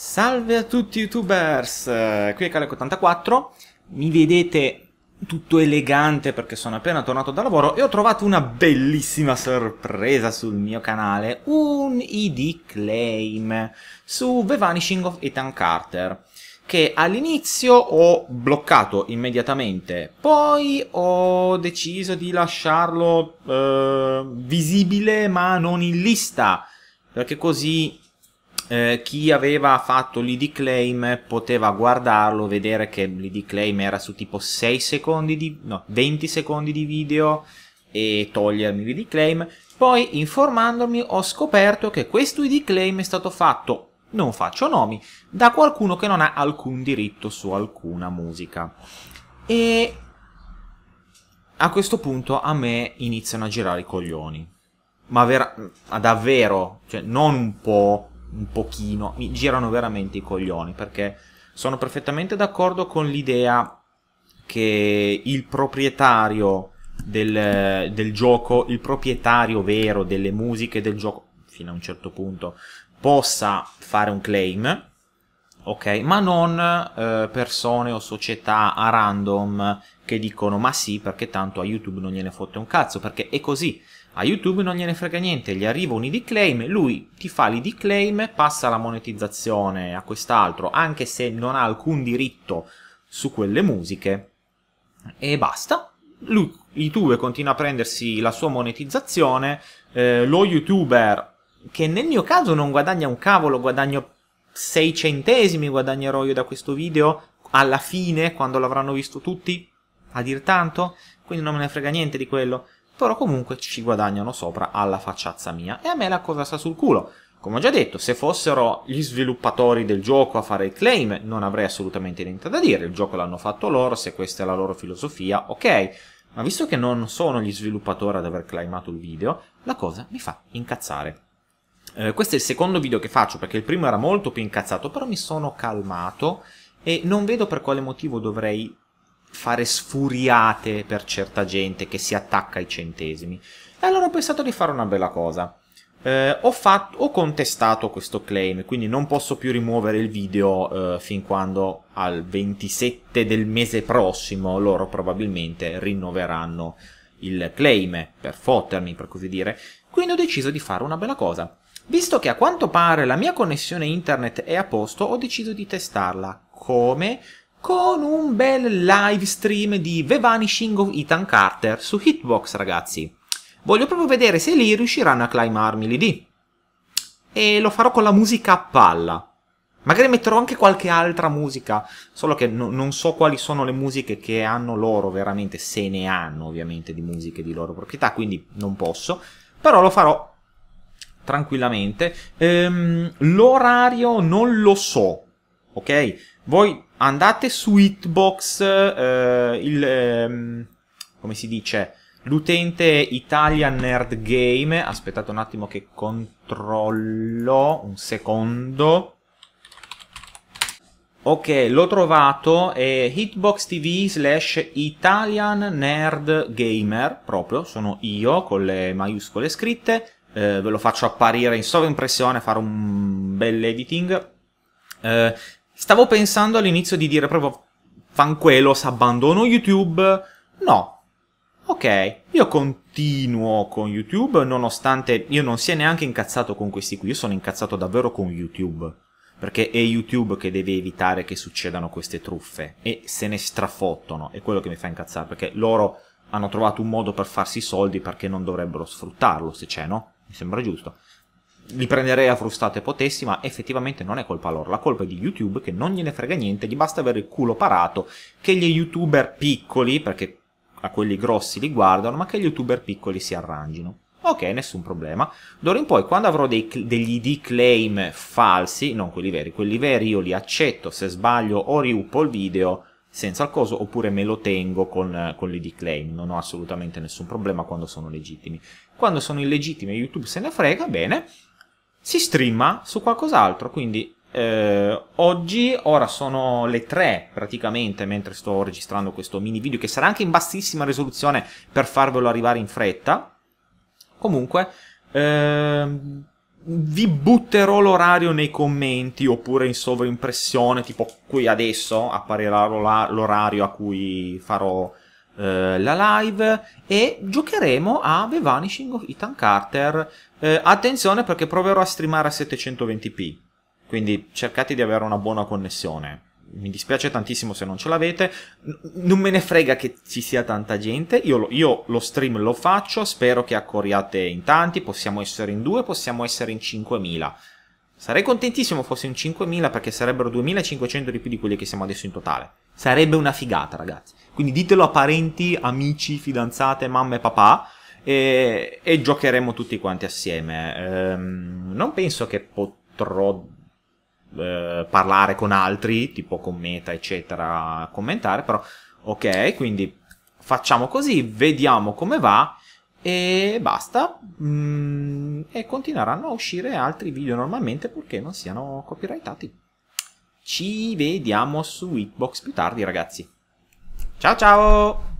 Salve a tutti youtubers, eh, qui è Caleco84, mi vedete tutto elegante perché sono appena tornato da lavoro e ho trovato una bellissima sorpresa sul mio canale, un ID claim su The Vanishing of Ethan Carter che all'inizio ho bloccato immediatamente, poi ho deciso di lasciarlo eh, visibile ma non in lista, perché così eh, chi aveva fatto l'ID claim poteva guardarlo, vedere che l'ID claim era su tipo 6 secondi di, no, 20 secondi di video e togliermi l'ID claim. Poi informandomi ho scoperto che questo ID claim è stato fatto non faccio nomi, da qualcuno che non ha alcun diritto su alcuna musica. E a questo punto a me iniziano a girare i coglioni. Ma, ma davvero, cioè non un po', un pochino, mi girano veramente i coglioni perché sono perfettamente d'accordo con l'idea che il proprietario del, del gioco, il proprietario vero delle musiche del gioco, fino a un certo punto, possa fare un claim, ok? Ma non eh, persone o società a random che dicono ma sì perché tanto a YouTube non gliene fotte un cazzo, perché è così. A YouTube non gliene frega niente, gli arriva un ID claim, lui ti fa l'ID claim, passa la monetizzazione a quest'altro, anche se non ha alcun diritto su quelle musiche, e basta. Lui, YouTube continua a prendersi la sua monetizzazione, eh, lo YouTuber, che nel mio caso non guadagna un cavolo, guadagno 6 centesimi, guadagnerò io da questo video, alla fine, quando l'avranno visto tutti, a dir tanto, quindi non me ne frega niente di quello però comunque ci guadagnano sopra alla facciazza mia e a me la cosa sta sul culo. Come ho già detto, se fossero gli sviluppatori del gioco a fare il claim non avrei assolutamente niente da dire, il gioco l'hanno fatto loro, se questa è la loro filosofia, ok, ma visto che non sono gli sviluppatori ad aver claimato il video, la cosa mi fa incazzare. Eh, questo è il secondo video che faccio perché il primo era molto più incazzato, però mi sono calmato e non vedo per quale motivo dovrei fare sfuriate per certa gente che si attacca ai centesimi. E allora ho pensato di fare una bella cosa. Eh, ho, fatto, ho, contestato questo claim, quindi non posso più rimuovere il video eh, fin quando al 27 del mese prossimo loro probabilmente rinnoveranno il claim per fottermi, per così dire. Quindi ho deciso di fare una bella cosa. Visto che a quanto pare la mia connessione internet è a posto, ho deciso di testarla. Come? con un bel live stream di The Vanishing of Ethan Carter su Hitbox, ragazzi. Voglio proprio vedere se lì riusciranno a climarmi lì di. E lo farò con la musica a palla. Magari metterò anche qualche altra musica, solo che no, non so quali sono le musiche che hanno loro veramente, se ne hanno ovviamente di musiche di loro proprietà, quindi non posso, però lo farò tranquillamente. Ehm, l'orario non lo so, ok? Voi andate su Hitbox, eh, il, eh, come si dice, l'utente Italian Nerd Game, aspettate un attimo che controllo, un secondo... Ok, l'ho trovato, è Hitbox TV slash Italian Nerd Gamer, proprio, sono io con le maiuscole scritte, eh, ve lo faccio apparire in sovraimpressione, fare un bel editing. Eh, Stavo pensando all'inizio di dire proprio fanquelos, abbandono YouTube. No. Ok, io continuo con YouTube nonostante io non sia neanche incazzato con questi qui, io sono incazzato davvero con YouTube. Perché è YouTube che deve evitare che succedano queste truffe e se ne strafottono, è quello che mi fa incazzare, perché loro hanno trovato un modo per farsi soldi perché non dovrebbero sfruttarlo, se c'è, no? Mi sembra giusto li prenderei a frustate potessi, ma effettivamente non è colpa loro, la colpa è di YouTube che non gliene frega niente, gli basta avere il culo parato, che gli youtuber piccoli, perché a quelli grossi li guardano, ma che gli youtuber piccoli si arrangino. Ok, nessun problema. D'ora in poi, quando avrò dei, degli ID claim falsi, non quelli veri, quelli veri io li accetto, se sbaglio o riuppo il video senza il coso, oppure me lo tengo con, con l'ID claim, non ho assolutamente nessun problema quando sono legittimi. Quando sono illegittimi e YouTube se ne frega, bene, si streama su qualcos'altro, quindi eh, oggi, ora sono le 3 praticamente mentre sto registrando questo mini video che sarà anche in bassissima risoluzione per farvelo arrivare in fretta. Comunque, ehm, vi butterò l'orario nei commenti oppure in sovraimpressione, tipo qui adesso apparirà l'orario a cui farò eh, la live e giocheremo a The Vanishing of Ethan Carter. Eh, attenzione perché proverò a streamare a 720p, quindi cercate di avere una buona connessione. Mi dispiace tantissimo se non ce l'avete, non me ne frega che ci sia tanta gente, io lo, io lo stream lo faccio, spero che accorriate in tanti, possiamo essere in due, possiamo essere in 5000. Sarei contentissimo fosse in 5.000 perché sarebbero 2.500 di più di quelli che siamo adesso in totale. Sarebbe una figata, ragazzi. Quindi ditelo a parenti, amici, fidanzate, mamma e papà. E, e giocheremo tutti quanti assieme. Ehm, non penso che potrò eh, parlare con altri, tipo con Meta, eccetera, commentare, però ok, quindi facciamo così, vediamo come va e basta. Mm, e continueranno a uscire altri video normalmente purché non siano copyrightati. Ci vediamo su Hitbox più tardi, ragazzi. Ciao ciao!